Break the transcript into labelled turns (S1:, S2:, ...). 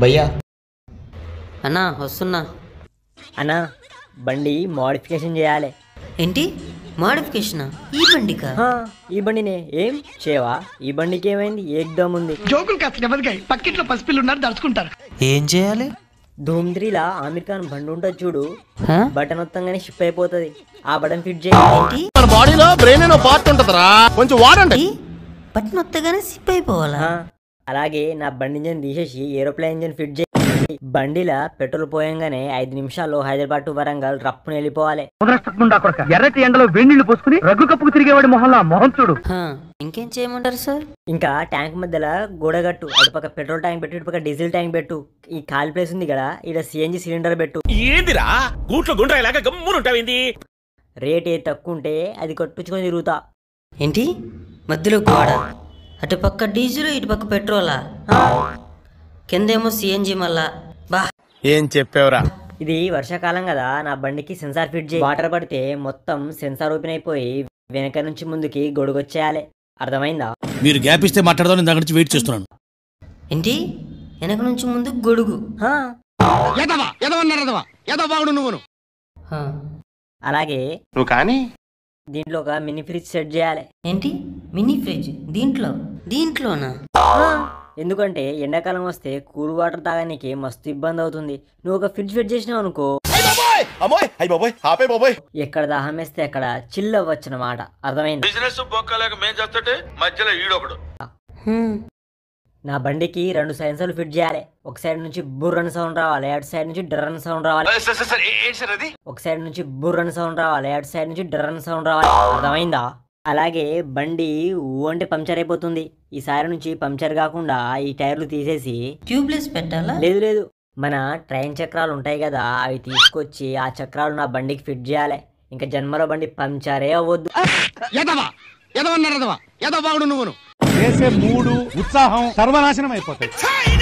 S1: భయ్యా అన్నా వస్తున్నా అన్నా బండి మోడిఫికేషన్ చేయాలి ఏంటి మోడిఫికేషన్ ఈ బండికా ఈ బండినే ఏం చేవా ఈ బండికి ఏమైంది ఏకదమ్ ఉంది జోకులు కాస్త నెమ్మదిగా పక్కింట్లో పసిపిల్లు ఉన్నారు దడుచుకుంటారు ఏం చేయాలి ధూమ్ ఆమిర్ ఖాన్ బండి ఉంటుంది చూడు బటన్ వత్తంగానే షిఫ్ట్ అయిపోతుంది ఆ బటన్ ఫిట్ చేయాలి మన బాడీలో బ్రెయిన్ అనే పార్ట్ ఉంటదరా కొంచెం వాడండి బట్ నొత్తగానే షిఫ్ట్ అయిపోవాలా అలాగే నా బండి ఇంజన్ తీసేసి ఏరోప్లేన్ ఇంజన్ ఫిట్ చేసి బండిలా పెట్రోల్ పోయంగానే ఐదు నిమిషాల్లో హైదరాబాద్ టు వరంగల్ రప్పును వెళ్ళిపోవాలి ఎర్రటి ఎండలో వేడినీళ్లు పోసుకుని రగ్గు కప్పుకు తిరిగేవాడు మొహల్లా మొహం చూడు ఇంకేం చేయమంటారు సార్ ఇంకా ట్యాంక్ మధ్యలో గోడగట్టు అటుపక్క పెట్రోల్ ట్యాంక్ పెట్టు ఇటుపక్క డీజిల్ ట్యాంక్ పెట్టు ఈ ఖాళీ ప్లేస్ ఉంది కదా ఇక్కడ సిఎన్జి సిలిండర్ పెట్టు ఏందిరా గూట్లో గమ్మునుంటావింది రేట్ ఏ తక్కువ ఉంటే అది కొట్టుకొని తిరుగుతా ఏంటి మధ్యలో గోడ అటుపక్క డీజిల్ ఇటుపక్క పెట్రోలా కిందేమో సిఎన్జి మళ్ళా బా ఏం చెప్పావురా ఇది వర్షాకాలం కదా నా బండికి సెన్సార్ ఫిట్ చేయి వాటర్ పడితే మొత్తం సెన్సార్ ఓపెన్ అయిపోయి వెనక నుంచి ముందుకి గొడుగొచ్చేయాలి అర్థమైందా మీరు గ్యాప్ ఇస్తే మాట్లాడదాం దగ్గర నుంచి వెయిట్ చేస్తున్నాను ఏంటి వెనక నుంచి ముందు గొడుగు అలాగే నువ్వు కానీ దీంట్లో ఒక మినీ ఫ్రిడ్జ్ సెట్ చేయాలి ఏంటి మినీ ఫ్రిడ్జ్ దీంట్లో దీంట్లోనా ఎందుకంటే ఎండాకాలం వస్తే కూల్ వాటర్ తాగడానికి మస్తు ఇబ్బంది అవుతుంది నువ్వు ఒక ఫ్రిడ్జ్ ఫిట్ చేసినావు అనుకో ఎక్కడ దాహం వేస్తే అక్కడ చిల్ అవ్వచ్చు అన్నమాట అర్థమైంది బిజినెస్ నా బండికి రెండు సైన్సర్లు ఫిట్ చేయాలి ఒక సైడ్ నుంచి బుర్రన్ సౌండ్ రావాలి అటు సైడ్ నుంచి డర్రన్ సౌండ్ రావాలి ఒక సైడ్ నుంచి బుర్రన్ సౌండ్ రావాలి అటు సైడ్ నుంచి డర్రన్ సౌండ్ రావాలి అర్థమైందా అలాగే బండి ఓంటే పంక్చర్ అయిపోతుంది ఈ సారి నుంచి పంక్చర్ కాకుండా ఈ టైర్లు తీసేసి ట్యూబ్లెస్ పెట్టాలా లేదు లేదు మన ట్రైన్ చక్రాలు ఉంటాయి కదా అవి తీసుకొచ్చి ఆ చక్రాలు నా బండికి ఫిట్ చేయాలి ఇంకా జన్మలో బండి పంక్చరే అవ్వద్దు మూడు ఉత్సాహం సర్వనాశనం అయిపోతాయి